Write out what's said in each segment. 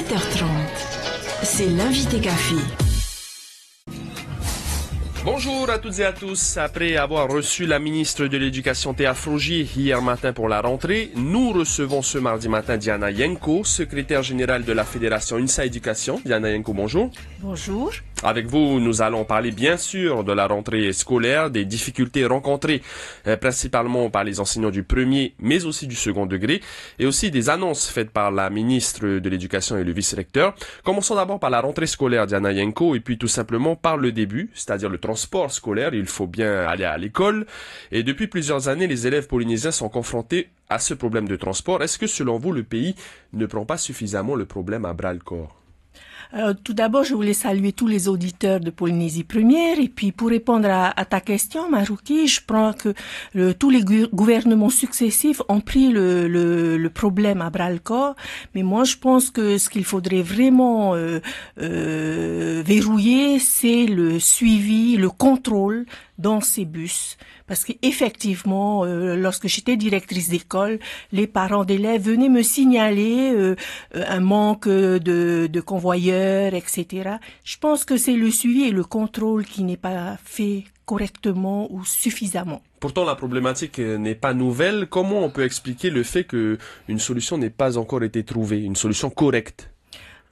7h30. C'est l'invité café. Bonjour à toutes et à tous. Après avoir reçu la ministre de l'Éducation Théa hier matin pour la rentrée, nous recevons ce mardi matin Diana Yenko, secrétaire générale de la Fédération INSA Éducation. Diana Yenko, bonjour. Bonjour. Avec vous, nous allons parler bien sûr de la rentrée scolaire, des difficultés rencontrées euh, principalement par les enseignants du premier mais aussi du second degré et aussi des annonces faites par la ministre de l'Éducation et le vice-recteur. Commençons d'abord par la rentrée scolaire Diana Yenko et puis tout simplement par le début, c'est-à-dire le transport scolaire. Il faut bien aller à l'école et depuis plusieurs années, les élèves polynésiens sont confrontés à ce problème de transport. Est-ce que selon vous, le pays ne prend pas suffisamment le problème à bras le corps euh, tout d'abord, je voulais saluer tous les auditeurs de Polynésie Première. Et puis, pour répondre à, ta question, Marouki, je prends que tous les gouvernements successifs ont pris le, le, le, problème à bras le corps. Mais moi, je pense que ce qu'il faudrait vraiment euh, euh, verrouiller, c'est le suivi, le contrôle dans ces bus. Parce qu'effectivement, lorsque j'étais directrice d'école, les parents d'élèves venaient me signaler un manque de convoyeurs je pense que c'est le suivi et le contrôle qui n'est pas fait correctement ou suffisamment. Pourtant, la problématique euh, n'est pas nouvelle. Comment on peut expliquer le fait qu'une solution n'ait pas encore été trouvée, une solution correcte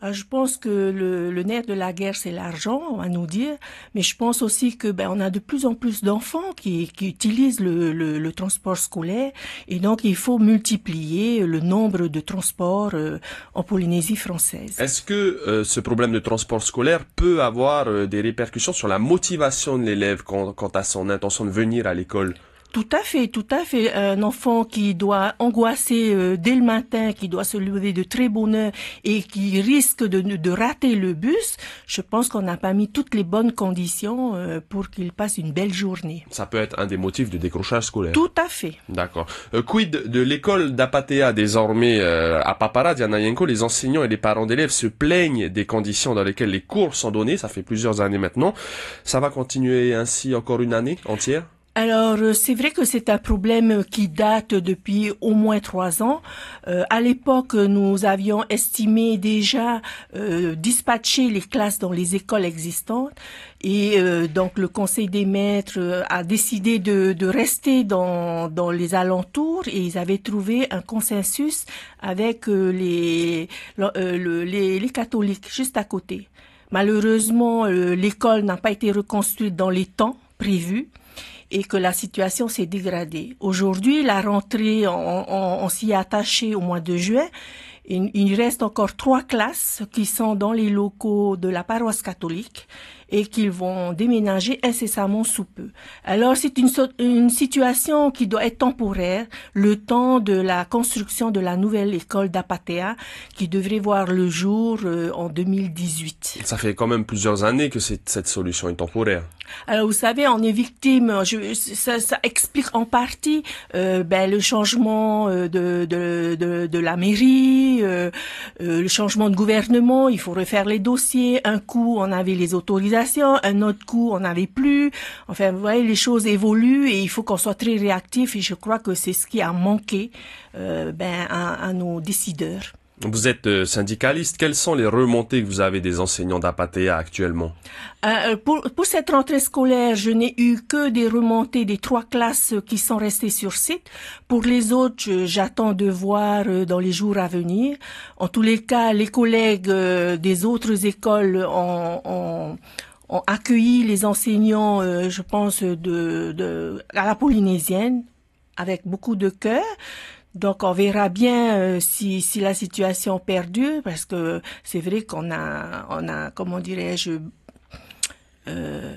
euh, je pense que le, nerf de la guerre, c'est l'argent, on va nous dire, mais je pense aussi que ben, on a de plus en plus d'enfants qui, utilisent le, transport scolaire, et donc il faut multiplier le nombre de transports euh, en Polynésie française. Est-ce que euh, ce problème de transport scolaire peut avoir des répercussions sur la motivation de l'élève quant à son intention de venir à l'école tout à fait, tout à fait. Un enfant qui doit angoisser euh, dès le matin, qui doit se lever de très bonne heure et qui risque de, de rater le bus, je pense qu'on n'a pas mis toutes les bonnes conditions euh, pour qu'il passe une belle journée. Ça peut être un des motifs de décrochage scolaire. Tout à fait. D'accord. Euh, quid de l'école d'Apatea désormais à Papara, Yenko les enseignants et les parents d'élèves se plaignent des conditions dans lesquelles les cours sont donnés. Ça fait plusieurs années maintenant. Ça va continuer ainsi encore une année entière alors, euh, c'est vrai que c'est un problème qui date depuis au moins trois ans. Euh, à l'époque, nous avions estimé déjà euh, dispatcher les classes dans les écoles existantes. Et euh, donc, le Conseil des maîtres a décidé de, rester dans, dans, les alentours et ils avaient trouvé un consensus avec les catholiques juste à côté. Malheureusement, l'école n'a pas été reconstruite dans les temps prévus et que la situation s'est dégradée. Aujourd'hui, la rentrée, on, s'y est attaché au mois de juin. Il, reste encore trois classes qui sont dans les locaux de la paroisse catholique et qu'ils vont déménager incessamment sous peu. Alors c'est une, situation qui doit être temporaire, le temps de la construction de la nouvelle école d'Apatea qui devrait voir le jour euh, en 2018. Ça fait quand même plusieurs années que cette solution est temporaire. Alors, euh, vous savez, on est victime. ça, ça, explique en partie euh, ben, le changement euh, de, de, de, de la mairie, euh, euh, le changement de gouvernement. Il faut refaire les dossiers. Un coup, on avait les autorisations. Un autre coup, on n'avait plus. Enfin, vous voyez, les choses évoluent et il faut qu'on soit très réactif. Et je crois que c'est ce qui a manqué ben, à nos décideurs. Vous êtes euh, syndicaliste. Quelles sont les remontées que vous avez des enseignants d'Apatea actuellement euh, euh, pour, cette rentrée scolaire, je n'ai eu que des remontées des trois classes qui sont restées sur site. Pour les autres, j'attends de voir dans les jours à venir. En tous les cas, les collègues des autres écoles ont, accueilli les enseignants, je pense, de, à la polynésienne avec beaucoup de cœur. Donc on verra bien euh, si, si la situation perdure, parce que c'est vrai qu'on a, on a, comment dirais-je, euh,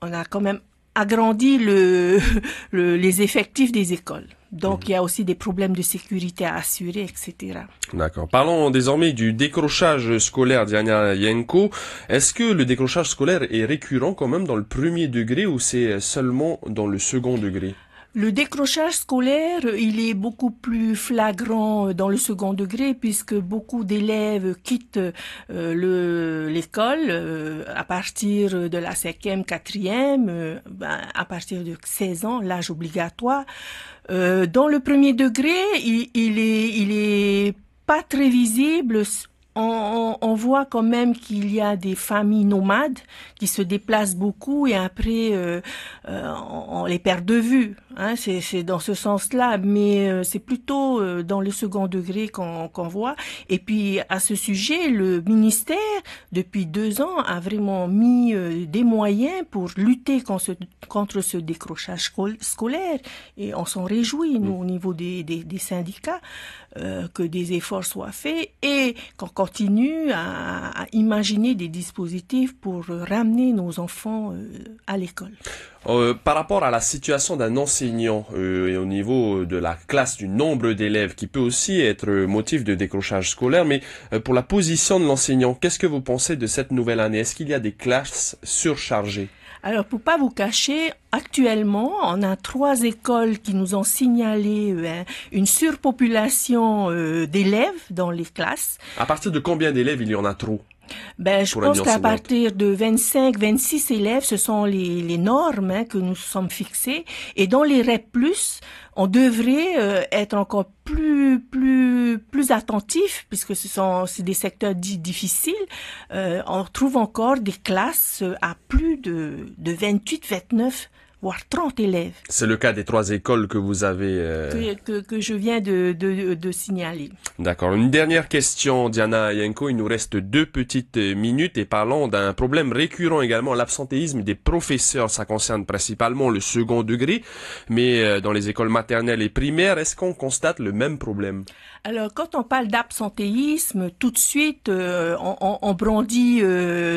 on a quand même agrandi le, les effectifs des écoles. Donc, mhm. il y a aussi des problèmes de sécurité à assurer, etc. D'accord. Parlons désormais du décrochage scolaire, Diana Yenko. Est-ce que le décrochage scolaire est récurrent quand même dans le premier degré ou c'est seulement dans le second degré le décrochage scolaire, il est beaucoup plus flagrant dans le second degré puisque beaucoup d'élèves quittent euh, l'école euh, à partir de la cinquième, quatrième, euh, ben, à partir de 16 ans, l'âge obligatoire. dans le premier degré, il, il est, il est pas très visible on, voit quand même qu'il y a des familles nomades qui se déplacent beaucoup et après euh, euh, on, les perd de vue. Hein. c'est dans ce sens-là, mais euh, c'est plutôt dans le second degré qu'on voit. Et puis à ce sujet, le ministère depuis deux ans a vraiment mis des moyens pour lutter contre ce, décrochage scolaire et on s'en réjouit nous au niveau des, syndicats que des efforts soient faits et continue à, imaginer des dispositifs pour euh, ramener nos enfants euh, à l'école. Euh, par rapport à la situation d'un enseignant et au niveau de la classe, du nombre d'élèves, qui peut aussi être motif de décrochage scolaire, mais pour la position de l'enseignant, qu'est-ce que vous pensez de cette nouvelle année Est-ce qu'il y a des classes surchargées alors, pour pas vous cacher, actuellement, on a trois écoles qui nous ont signalé euh, une surpopulation euh, d'élèves dans les classes. À partir de combien d'élèves il y en a trop ben, je pense qu'à partir de 25, 26 élèves, ce sont les, normes hein, que nous sommes fixées. Et dans les REP+, on devrait euh, être encore plus plus plus attentif puisque ce sont des secteurs dits difficiles. Euh, on trouve encore des classes à plus de de 28, 29 30 élèves. C'est le cas des trois écoles que vous avez... Euh, que, je viens de, signaler. D'accord. Une dernière question, Diana Yenko. Il nous reste deux petites euh, minutes et parlons d'un problème récurrent également, l'absentéisme des professeurs. Ça concerne principalement le second degré, mais euh, dans les écoles maternelles et primaires, est-ce qu'on constate le même problème Alors, quand on parle d'absentéisme, tout de suite, on, brandit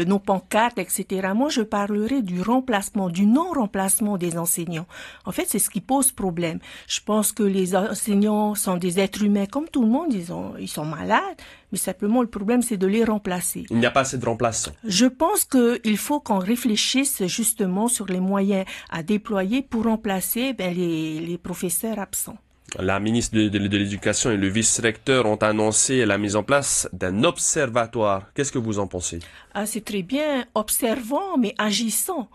nos pancartes, etc. Moi, je parlerai du remplacement, du non-remplacement des enseignants. En fait, c'est ce qui pose problème. Je pense que les enseignants sont des êtres humains comme tout le monde. Ils, ont, ils sont malades, mais simplement le problème, c'est de les remplacer. Il n'y a pas assez de remplaçants. Je pense qu'il faut qu'on réfléchisse justement sur les moyens à déployer pour remplacer ben, les, professeurs absents. La ministre de, l'Éducation et le vice-recteur ont annoncé la mise en place d'un observatoire. Qu'est-ce que vous en pensez ah, C'est très bien, observant mais agissant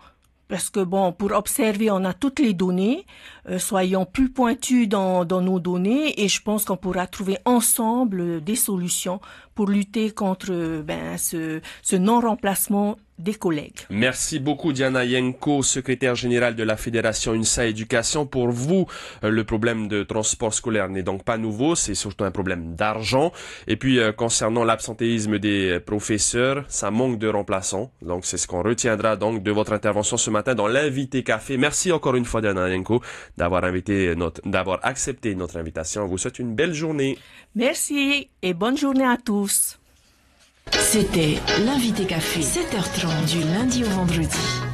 parce que bon, pour observer, on a toutes les données. Euh, soyons plus pointus dans, dans nos données et je pense qu'on pourra trouver ensemble des solutions pour lutter contre ben, ce, ce non-remplacement des collègues. Merci beaucoup Diana Yenko, secrétaire générale de la Fédération UNSA Éducation. Pour vous, euh, le problème de transport scolaire n'est donc pas nouveau, c'est surtout un problème d'argent. Et puis euh, concernant l'absentéisme des professeurs, ça manque de remplaçants. Donc c'est ce qu'on retiendra donc de votre intervention ce matin dans l'invité café. Merci encore une fois Diana Yenko d'avoir invité notre d'avoir accepté notre invitation. On vous souhaite une belle journée. Merci et bonne journée à tous. C'était l'invité café, 7h30 du lundi au vendredi.